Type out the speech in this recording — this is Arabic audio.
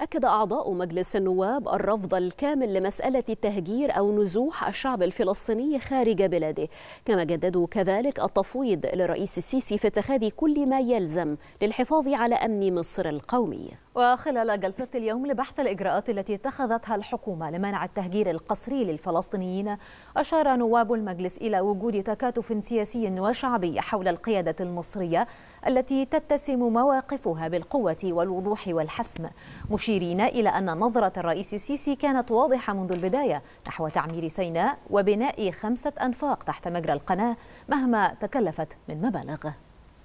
أكد أعضاء مجلس النواب الرفض الكامل لمسألة التهجير أو نزوح الشعب الفلسطيني خارج بلاده كما جددوا كذلك التفويض لرئيس السيسي في اتخاذ كل ما يلزم للحفاظ على أمن مصر القومي وخلال جلسة اليوم لبحث الإجراءات التي اتخذتها الحكومة لمنع التهجير القسري للفلسطينيين أشار نواب المجلس إلى وجود تكاتف سياسي وشعبي حول القيادة المصرية التي تتسم مواقفها بالقوة والوضوح والحسم مشيرين إلى أن نظرة الرئيس السيسي كانت واضحة منذ البداية نحو تعمير سيناء وبناء خمسة أنفاق تحت مجرى القناة مهما تكلفت من مبالغ